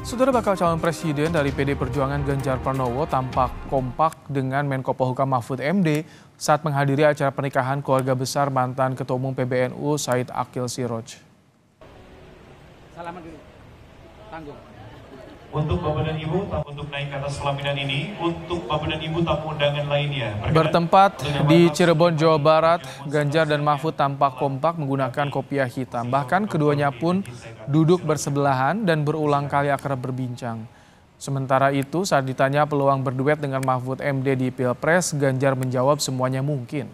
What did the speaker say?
Saudara bakal calon presiden dari PD Perjuangan Ganjar Pranowo tampak kompak dengan Menko Polhukam Mahfud MD saat menghadiri acara pernikahan keluarga besar mantan Ketua Umum PBNU Said Akil Siroj untuk Bapak dan Ibu tamu untuk naik ke atas pelaminan ini, untuk Bapak dan Ibu tamu undangan lainnya. berkenan. Bertempat di Cirebon, Jawa Barat, Ganjar dan Mahfud tampak kompak menggunakan kopiah hitam. Bahkan keduanya pun duduk bersebelahan dan berulang kali akrab berbincang. Sementara itu, saat ditanya peluang berduet dengan Mahfud MD di Pilpres, Ganjar menjawab semuanya mungkin.